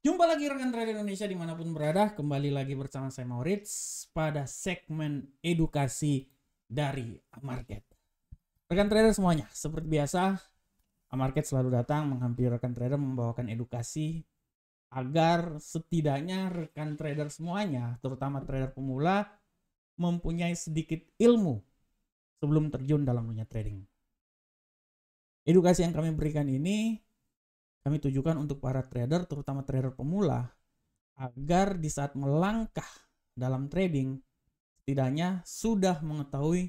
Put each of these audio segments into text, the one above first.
Jumpa lagi rekan trader Indonesia dimanapun berada. Kembali lagi bersama saya Maurits pada segmen edukasi dari market. Rekan trader semuanya, seperti biasa, market selalu datang menghampiri rekan trader membawakan edukasi agar setidaknya rekan trader semuanya, terutama trader pemula, mempunyai sedikit ilmu sebelum terjun dalam dunia trading. Edukasi yang kami berikan ini kami tujukan untuk para trader, terutama trader pemula, agar di saat melangkah dalam trading, setidaknya sudah mengetahui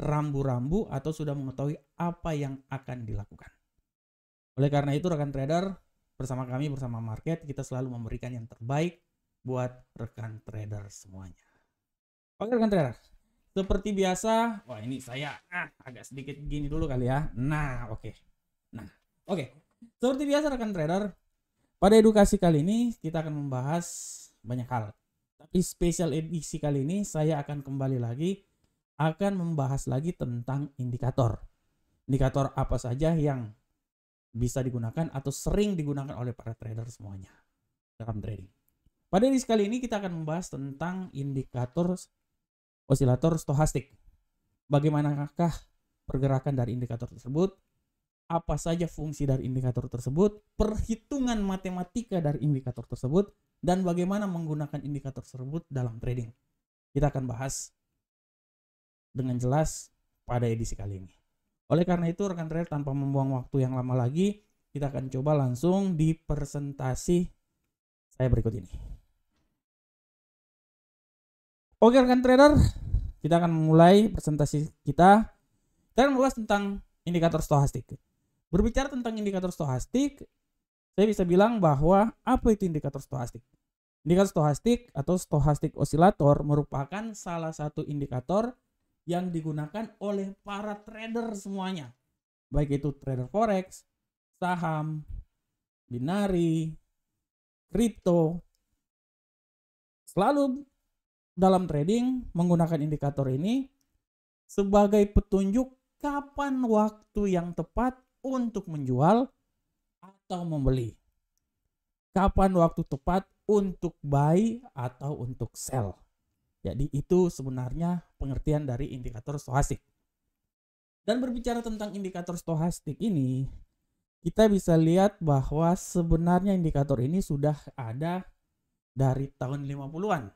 rambu-rambu atau sudah mengetahui apa yang akan dilakukan. Oleh karena itu, rekan trader, bersama kami, bersama market, kita selalu memberikan yang terbaik buat rekan trader semuanya. Oke rekan trader, seperti biasa, wah ini saya ah, agak sedikit gini dulu kali ya. Nah, oke. Okay. Nah, oke. Okay. Seperti biasa rekan trader, pada edukasi kali ini kita akan membahas banyak hal. Tapi spesial edisi kali ini saya akan kembali lagi akan membahas lagi tentang indikator. Indikator apa saja yang bisa digunakan atau sering digunakan oleh para trader semuanya dalam trading. Pada edisi kali ini kita akan membahas tentang indikator osilator stochastik. Bagaimanakah pergerakan dari indikator tersebut? apa saja fungsi dari indikator tersebut, perhitungan matematika dari indikator tersebut, dan bagaimana menggunakan indikator tersebut dalam trading. Kita akan bahas dengan jelas pada edisi kali ini. Oleh karena itu, rekan trader tanpa membuang waktu yang lama lagi, kita akan coba langsung di presentasi saya berikut ini. Oke rekan trader, kita akan mulai presentasi kita. Kita akan membahas tentang indikator stochastic. Berbicara tentang indikator stohastik, saya bisa bilang bahwa apa itu indikator stohastik? Indikator stohastik atau stohastik osilator merupakan salah satu indikator yang digunakan oleh para trader semuanya. Baik itu trader forex, saham, binari, kripto. Selalu dalam trading menggunakan indikator ini sebagai petunjuk kapan waktu yang tepat untuk menjual atau membeli. Kapan waktu tepat untuk buy atau untuk sell. Jadi itu sebenarnya pengertian dari indikator stohastik. Dan berbicara tentang indikator stohastik ini, kita bisa lihat bahwa sebenarnya indikator ini sudah ada dari tahun 50-an.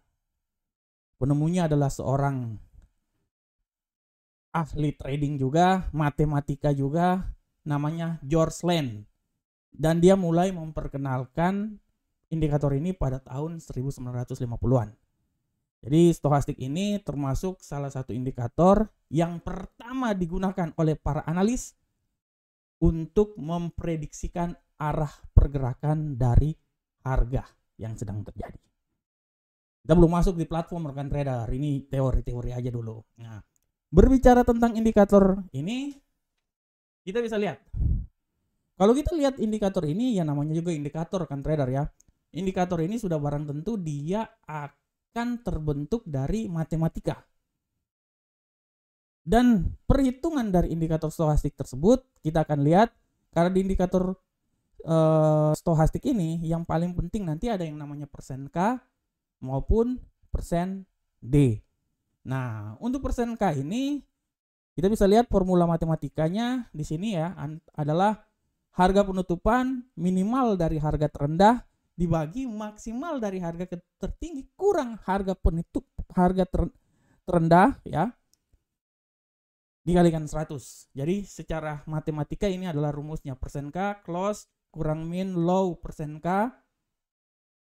Penemunya adalah seorang ahli trading juga, matematika juga, namanya George Land dan dia mulai memperkenalkan indikator ini pada tahun 1950-an. Jadi stokastik ini termasuk salah satu indikator yang pertama digunakan oleh para analis untuk memprediksikan arah pergerakan dari harga yang sedang terjadi. Kita belum masuk di platform rekan trader, ini teori-teori aja dulu. Nah, berbicara tentang indikator ini, kita bisa lihat. Kalau kita lihat indikator ini ya namanya juga indikator kan trader ya. Indikator ini sudah barang tentu dia akan terbentuk dari matematika. Dan perhitungan dari indikator stokastik tersebut kita akan lihat karena di indikator uh, eh, stokastik ini yang paling penting nanti ada yang namanya persen K maupun persen D. Nah, untuk persen K ini kita bisa lihat formula matematikanya di sini ya adalah harga penutupan minimal dari harga terendah dibagi maksimal dari harga tertinggi kurang harga penutup harga ter, terendah ya dikalikan 100. Jadi secara matematika ini adalah rumusnya persen K close kurang min low persen K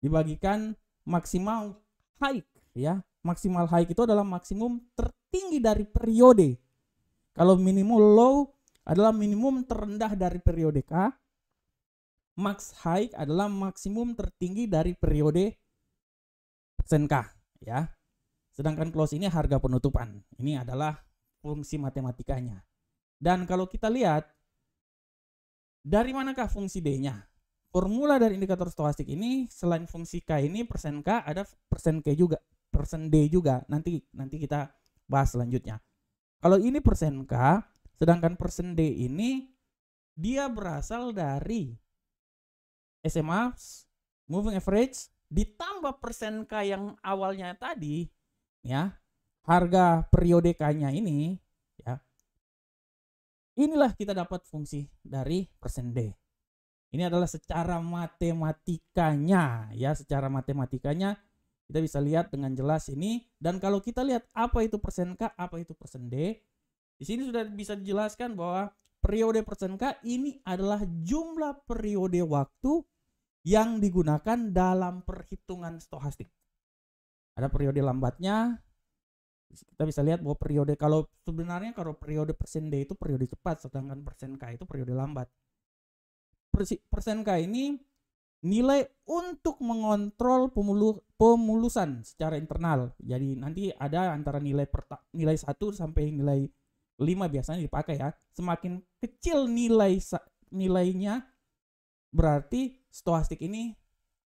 dibagikan maksimal high ya. Maksimal high itu adalah maksimum tertinggi dari periode kalau minimum low adalah minimum terendah dari periode K. Max high adalah maksimum tertinggi dari periode persen K. Ya. Sedangkan close ini harga penutupan. Ini adalah fungsi matematikanya. Dan kalau kita lihat, dari manakah fungsi D-nya? Formula dari indikator stokastik ini, selain fungsi K ini, persen K ada persen K juga, persen D juga. Nanti nanti kita bahas selanjutnya. Kalau ini persen K, sedangkan persen D ini dia berasal dari SMA moving average ditambah persen K yang awalnya tadi ya harga periode K-nya ini ya inilah kita dapat fungsi dari persen D ini adalah secara matematikanya ya secara matematikanya kita bisa lihat dengan jelas ini. Dan kalau kita lihat apa itu persen K, apa itu persen D. Di sini sudah bisa dijelaskan bahwa periode persen K ini adalah jumlah periode waktu yang digunakan dalam perhitungan stokastik Ada periode lambatnya, kita bisa lihat bahwa periode kalau sebenarnya kalau periode persen D itu periode cepat sedangkan persen K itu periode lambat. Persen K ini nilai untuk mengontrol pemulu pemulusan secara internal. Jadi nanti ada antara nilai nilai 1 sampai nilai 5 biasanya dipakai ya. Semakin kecil nilai nilainya berarti stokastik ini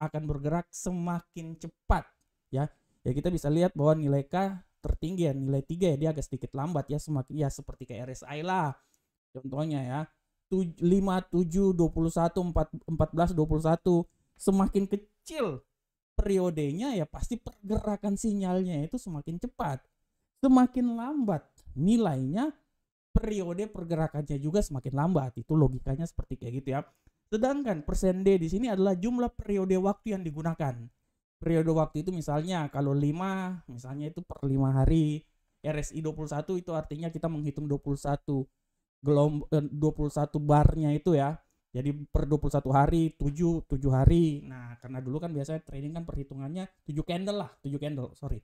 akan bergerak semakin cepat ya. Ya kita bisa lihat bahwa nilai K tertinggi ya nilai 3 ya dia agak sedikit lambat ya semakin ya seperti kayak RSI lah contohnya ya lima tujuh dua puluh satu empat empat belas dua puluh satu semakin kecil periodenya ya pasti pergerakan sinyalnya itu semakin cepat. Semakin lambat nilainya periode pergerakannya juga semakin lambat. Itu logikanya seperti kayak gitu ya. Sedangkan persen D di sini adalah jumlah periode waktu yang digunakan. Periode waktu itu misalnya kalau lima misalnya itu per lima hari RSI 21 itu artinya kita menghitung 21 gelombang 21 eh, barnya itu ya. Jadi per 21 hari, 7, 7 hari. Nah, karena dulu kan biasanya trading kan perhitungannya 7 candle lah, 7 candle, sorry.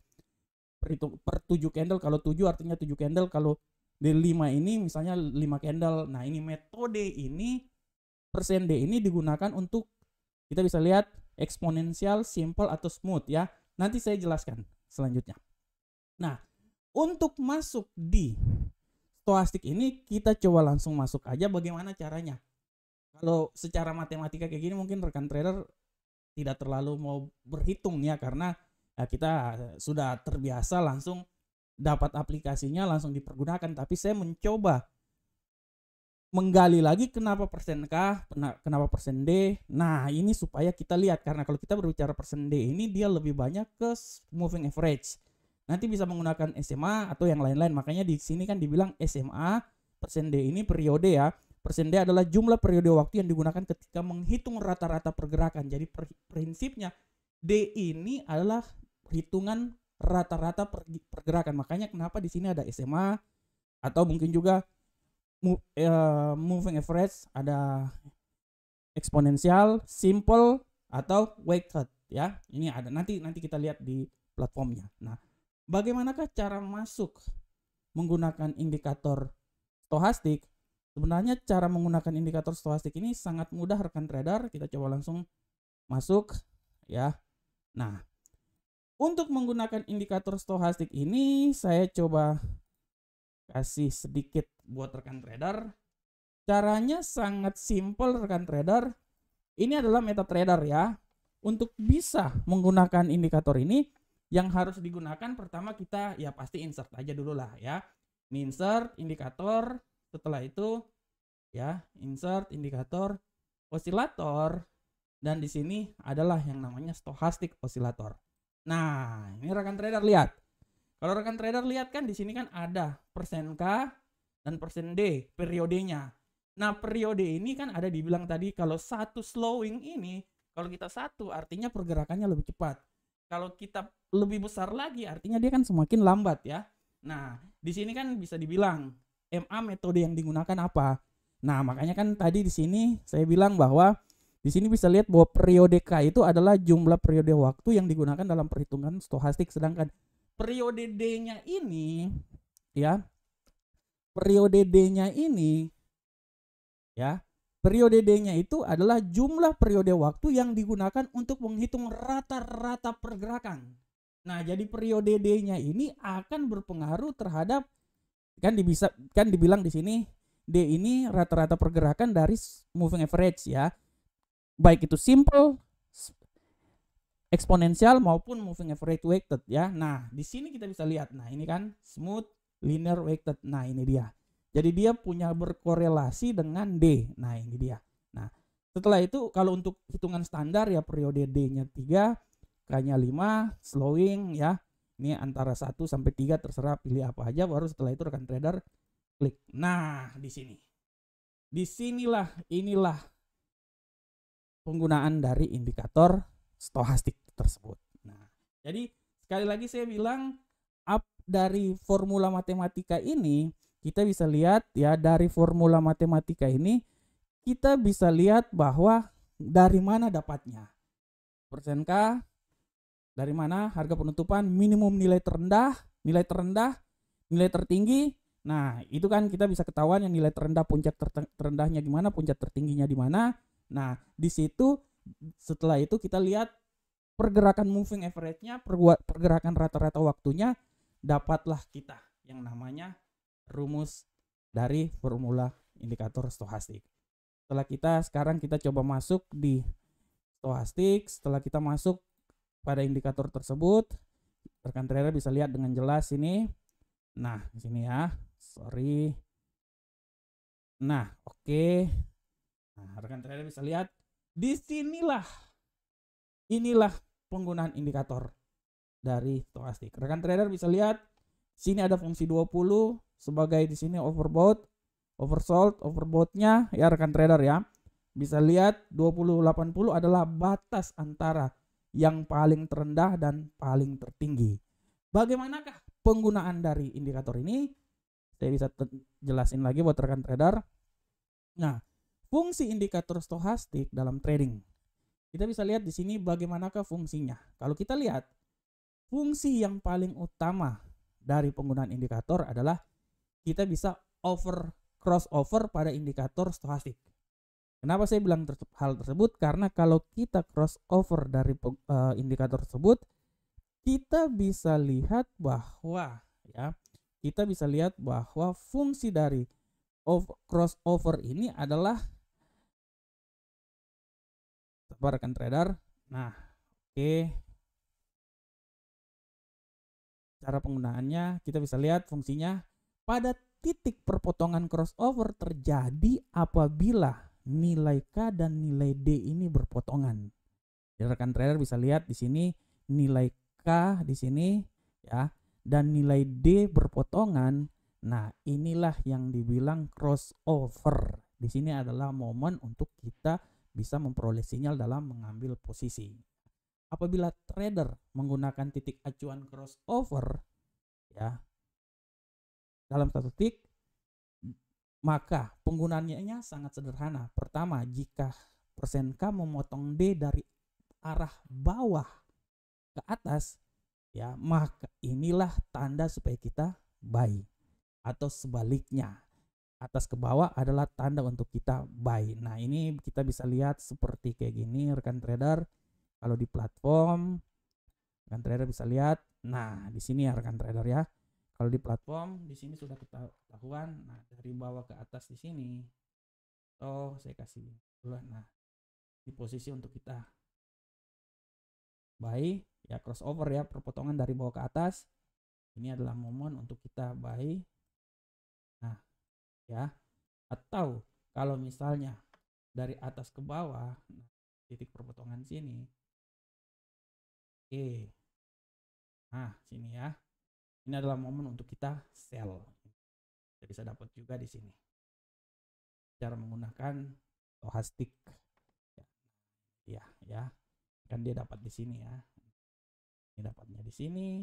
Perhitung, per 7 candle, kalau 7 artinya 7 candle, kalau di 5 ini misalnya 5 candle. Nah, ini metode ini, persen D ini digunakan untuk, kita bisa lihat eksponensial, simple, atau smooth ya. Nanti saya jelaskan selanjutnya. Nah, untuk masuk di stoastik ini kita coba langsung masuk aja bagaimana caranya. Kalau secara matematika kayak gini mungkin rekan trader tidak terlalu mau berhitung ya karena ya, kita eh, sudah terbiasa langsung dapat aplikasinya langsung dipergunakan tapi saya mencoba menggali lagi kenapa persen K, kenapa persen D. Nah, ini supaya kita lihat karena kalau kita berbicara persen D ini dia lebih banyak ke moving average nanti bisa menggunakan SMA atau yang lain-lain. Makanya di sini kan dibilang SMA persen D ini periode ya. Persen D adalah jumlah periode waktu yang digunakan ketika menghitung rata-rata pergerakan. Jadi prinsipnya D ini adalah hitungan rata-rata pergerakan. Makanya kenapa di sini ada SMA atau mungkin juga eh, moving average, ada eksponensial, simple atau weighted ya. Ini ada nanti nanti kita lihat di platformnya. Nah, bagaimanakah cara masuk menggunakan indikator stochastic? Sebenarnya cara menggunakan indikator stochastic ini sangat mudah rekan trader. Kita coba langsung masuk ya. Nah, untuk menggunakan indikator stochastic ini saya coba kasih sedikit buat rekan trader. Caranya sangat simpel rekan trader. Ini adalah meta trader ya. Untuk bisa menggunakan indikator ini, yang harus digunakan pertama kita ya pasti insert aja dulu lah ya. Ini insert indikator, setelah itu ya insert indikator osilator dan di sini adalah yang namanya stochastic osilator. Nah, ini rekan trader lihat. Kalau rekan trader lihat kan di sini kan ada persen K dan persen D periodenya. Nah, periode ini kan ada dibilang tadi kalau satu slowing ini kalau kita satu artinya pergerakannya lebih cepat. Kalau kita lebih besar lagi artinya dia kan semakin lambat ya. Nah, di sini kan bisa dibilang MA metode yang digunakan apa? Nah, makanya kan tadi di sini saya bilang bahwa di sini bisa lihat bahwa periode K itu adalah jumlah periode waktu yang digunakan dalam perhitungan stohastik sedangkan periode D-nya ini ya periode D-nya ini ya periode D-nya itu adalah jumlah periode waktu yang digunakan untuk menghitung rata-rata pergerakan Nah, jadi periode D-nya ini akan berpengaruh terhadap kan bisa kan dibilang di sini D ini rata-rata pergerakan dari moving average ya. Baik itu simple eksponensial maupun moving average weighted ya. Nah, di sini kita bisa lihat. Nah, ini kan smooth linear weighted. Nah, ini dia. Jadi dia punya berkorelasi dengan D. Nah, ini dia. Nah, setelah itu kalau untuk hitungan standar ya periode D-nya 3 K-nya 5, slowing ya. Ini antara 1 sampai 3 terserah pilih apa aja baru setelah itu rekan trader klik. Nah, di sini. Di sinilah inilah penggunaan dari indikator stochastic tersebut. Nah, jadi sekali lagi saya bilang up dari formula matematika ini kita bisa lihat ya dari formula matematika ini kita bisa lihat bahwa dari mana dapatnya persen dari mana harga penutupan minimum nilai terendah, nilai terendah, nilai tertinggi. Nah, itu kan kita bisa ketahuan yang nilai terendah puncak ter terendahnya di mana, puncak tertingginya di mana. Nah, di situ setelah itu kita lihat pergerakan moving average-nya, pergerakan rata-rata waktunya dapatlah kita yang namanya rumus dari formula indikator stochastic. Setelah kita sekarang kita coba masuk di stochastic, setelah kita masuk pada indikator tersebut rekan trader bisa lihat dengan jelas ini nah di sini ya sorry nah oke okay. nah, rekan trader bisa lihat di disinilah inilah penggunaan indikator dari stokastik rekan trader bisa lihat sini ada fungsi 20 sebagai di sini overbought oversold overboughtnya ya rekan trader ya bisa lihat 2080 adalah batas antara yang paling terendah dan paling tertinggi. Bagaimanakah penggunaan dari indikator ini? Saya bisa jelasin lagi buat rekan trader. Nah, fungsi indikator stochastic dalam trading. Kita bisa lihat di sini bagaimanakah fungsinya. Kalau kita lihat, fungsi yang paling utama dari penggunaan indikator adalah kita bisa over crossover pada indikator stochastic. Kenapa saya bilang ter hal tersebut? Karena kalau kita crossover dari uh, indikator tersebut, kita bisa lihat bahwa ya, kita bisa lihat bahwa fungsi dari crossover ini adalah sabar rekan trader. Nah, oke. Okay. Cara penggunaannya kita bisa lihat fungsinya pada titik perpotongan crossover terjadi apabila nilai K dan nilai D ini berpotongan. Jadi rekan trader bisa lihat di sini nilai K di sini ya dan nilai D berpotongan. Nah, inilah yang dibilang crossover. Di sini adalah momen untuk kita bisa memperoleh sinyal dalam mengambil posisi. Apabila trader menggunakan titik acuan crossover ya dalam satu titik maka penggunaannya sangat sederhana. Pertama, jika persen K memotong D dari arah bawah ke atas, ya maka inilah tanda supaya kita buy. Atau sebaliknya, atas ke bawah adalah tanda untuk kita buy. Nah ini kita bisa lihat seperti kayak gini rekan trader. Kalau di platform rekan trader bisa lihat. Nah di sini ya rekan trader ya kalau di platform di sini sudah ketahuan nah dari bawah ke atas di sini oh saya kasih bulan nah di posisi untuk kita baik ya crossover ya perpotongan dari bawah ke atas ini adalah momen untuk kita baik, nah ya atau kalau misalnya dari atas ke bawah nah, titik perpotongan sini oke nah sini ya ini adalah momen untuk kita sell. Kita bisa dapat juga di sini. Cara menggunakan stochastic. Ya, iya, ya. Kan dia dapat di sini ya. Ini dapatnya di sini.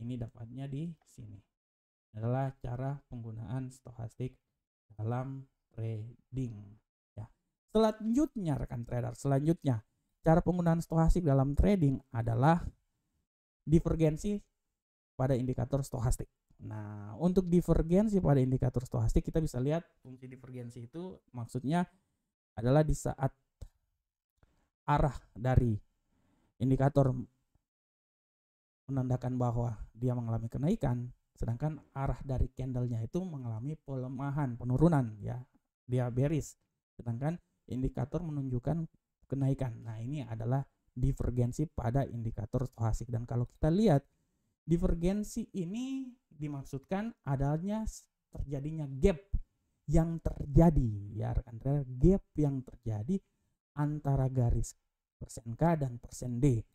Ini dapatnya di sini. Ini adalah cara penggunaan stochastic dalam trading. Ya. Selanjutnya rekan trader, selanjutnya cara penggunaan stochastic dalam trading adalah divergensi pada indikator stochastic. Nah, untuk divergensi pada indikator stochastic kita bisa lihat fungsi divergensi itu maksudnya adalah di saat arah dari indikator menandakan bahwa dia mengalami kenaikan, sedangkan arah dari candlenya itu mengalami pelemahan, penurunan ya, dia bearish. Sedangkan indikator menunjukkan kenaikan. Nah, ini adalah divergensi pada indikator stochastic dan kalau kita lihat Divergensi ini dimaksudkan adanya terjadinya gap yang terjadi ya rekan gap yang terjadi antara garis persen K dan persen D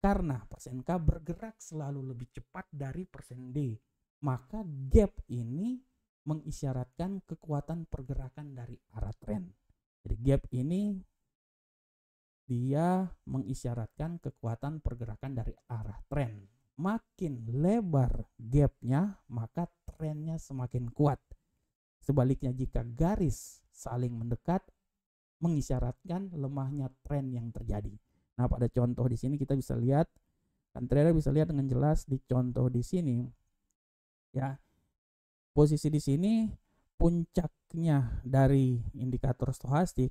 karena persen K bergerak selalu lebih cepat dari persen D maka gap ini mengisyaratkan kekuatan pergerakan dari arah tren jadi gap ini dia mengisyaratkan kekuatan pergerakan dari arah tren makin lebar gapnya maka trennya semakin kuat. Sebaliknya jika garis saling mendekat mengisyaratkan lemahnya tren yang terjadi. Nah pada contoh di sini kita bisa lihat dan trader bisa lihat dengan jelas di contoh di sini ya posisi di sini puncaknya dari indikator stochastik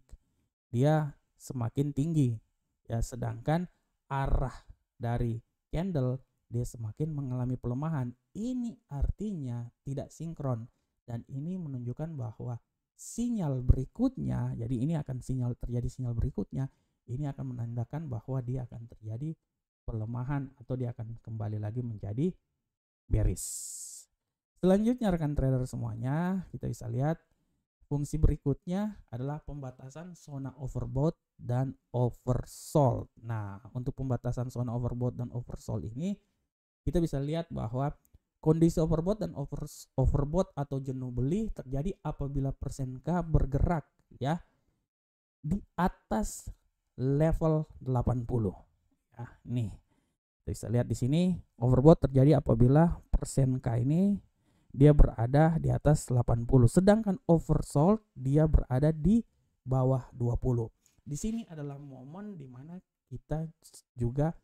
dia semakin tinggi ya sedangkan arah dari candle dia semakin mengalami pelemahan. Ini artinya tidak sinkron dan ini menunjukkan bahwa sinyal berikutnya, jadi ini akan sinyal terjadi sinyal berikutnya, ini akan menandakan bahwa dia akan terjadi pelemahan atau dia akan kembali lagi menjadi beris. Selanjutnya rekan trader semuanya, kita bisa lihat fungsi berikutnya adalah pembatasan zona overbought dan oversold. Nah, untuk pembatasan zona overbought dan oversold ini kita bisa lihat bahwa kondisi overbought dan over, overbought atau jenuh beli terjadi apabila persen K bergerak ya di atas level 80. Nah, ya, nih. Kita Bisa lihat di sini overbought terjadi apabila persen K ini dia berada di atas 80 sedangkan oversold dia berada di bawah 20. Di sini adalah momen di mana kita juga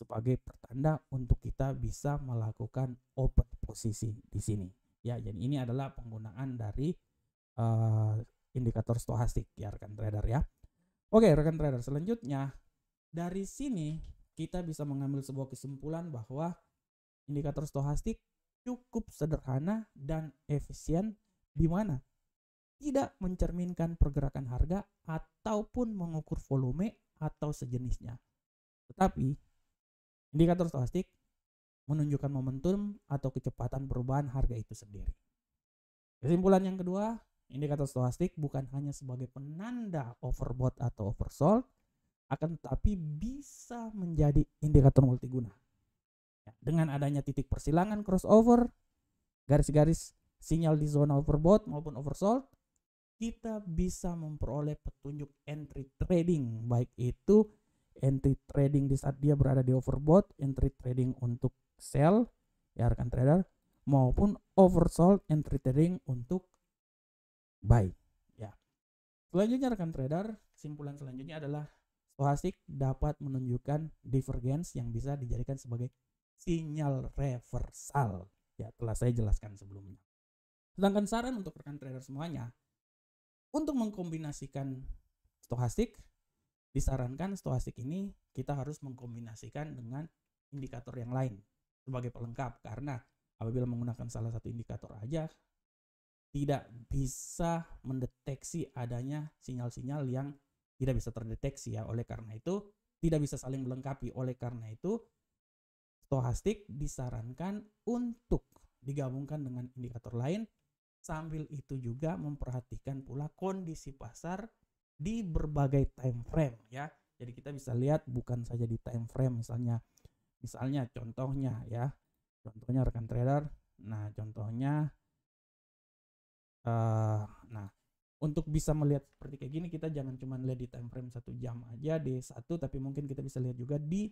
sebagai pertanda untuk kita bisa melakukan open posisi di sini. Ya, jadi ini adalah penggunaan dari uh, indikator stochastic ya rekan trader ya. Oke, rekan trader selanjutnya dari sini kita bisa mengambil sebuah kesimpulan bahwa indikator stochastic cukup sederhana dan efisien di mana tidak mencerminkan pergerakan harga ataupun mengukur volume atau sejenisnya. Tetapi Indikator stokastik menunjukkan momentum atau kecepatan perubahan harga itu sendiri. Kesimpulan yang kedua, indikator stokastik bukan hanya sebagai penanda overbought atau oversold, akan tetapi bisa menjadi indikator multiguna. Ya, dengan adanya titik persilangan crossover, garis-garis sinyal di zona overbought maupun oversold, kita bisa memperoleh petunjuk entry trading baik itu entry trading di saat dia berada di overbought, entry trading untuk sell ya rekan trader maupun oversold entry trading untuk buy ya. Selanjutnya rekan trader, simpulan selanjutnya adalah stochastic dapat menunjukkan divergence yang bisa dijadikan sebagai sinyal reversal ya telah saya jelaskan sebelumnya. Sedangkan saran untuk rekan trader semuanya untuk mengkombinasikan stochastic Disarankan stoastik ini kita harus mengkombinasikan dengan indikator yang lain sebagai pelengkap karena apabila menggunakan salah satu indikator aja tidak bisa mendeteksi adanya sinyal-sinyal yang tidak bisa terdeteksi ya oleh karena itu tidak bisa saling melengkapi oleh karena itu stohastik disarankan untuk digabungkan dengan indikator lain sambil itu juga memperhatikan pula kondisi pasar di berbagai time frame ya. Jadi kita bisa lihat bukan saja di time frame misalnya misalnya contohnya ya. Contohnya rekan trader. Nah, contohnya uh, nah untuk bisa melihat seperti kayak gini kita jangan cuma lihat di time frame satu jam aja di satu tapi mungkin kita bisa lihat juga di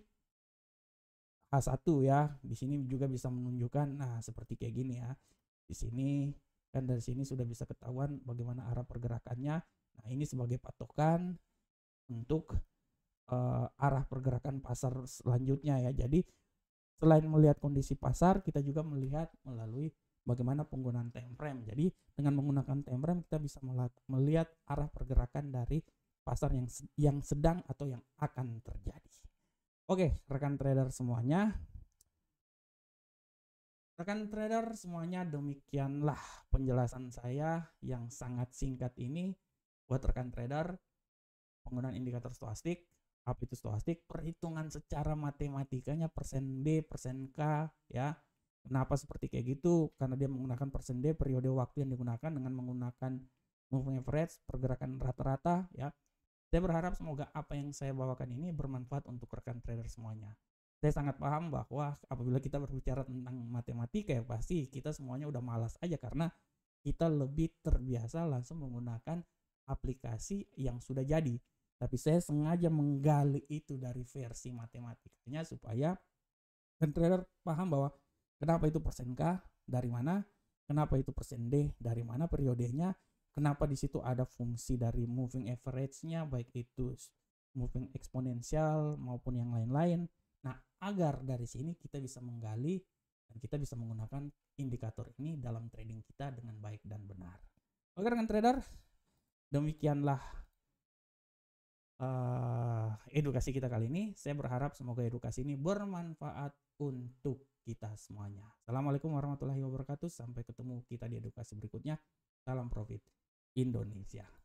H1 ya. Di sini juga bisa menunjukkan nah seperti kayak gini ya. Di sini kan dari sini sudah bisa ketahuan bagaimana arah pergerakannya Nah, ini sebagai patokan untuk uh, arah pergerakan pasar selanjutnya ya. Jadi selain melihat kondisi pasar, kita juga melihat melalui bagaimana penggunaan time frame. Jadi dengan menggunakan time frame kita bisa melihat arah pergerakan dari pasar yang yang sedang atau yang akan terjadi. Oke, rekan trader semuanya. Rekan trader semuanya demikianlah penjelasan saya yang sangat singkat ini buat rekan trader penggunaan indikator stokastik apa itu stokastik perhitungan secara matematikanya persen B persen K ya kenapa seperti kayak gitu karena dia menggunakan persen D periode waktu yang digunakan dengan menggunakan moving average pergerakan rata-rata ya saya berharap semoga apa yang saya bawakan ini bermanfaat untuk rekan trader semuanya. Saya sangat paham bahwa apabila kita berbicara tentang matematika ya pasti kita semuanya udah malas aja karena kita lebih terbiasa langsung menggunakan aplikasi yang sudah jadi. Tapi saya sengaja menggali itu dari versi matematikanya supaya dan trader paham bahwa kenapa itu persen K dari mana, kenapa itu persen D dari mana periodenya, kenapa di situ ada fungsi dari moving average-nya baik itu moving eksponensial maupun yang lain-lain. Nah, agar dari sini kita bisa menggali dan kita bisa menggunakan indikator ini dalam trading kita dengan baik dan benar. Oke dengan trader, demikianlah uh, edukasi kita kali ini. Saya berharap semoga edukasi ini bermanfaat untuk kita semuanya. Assalamualaikum warahmatullahi wabarakatuh. Sampai ketemu kita di edukasi berikutnya. Salam profit Indonesia.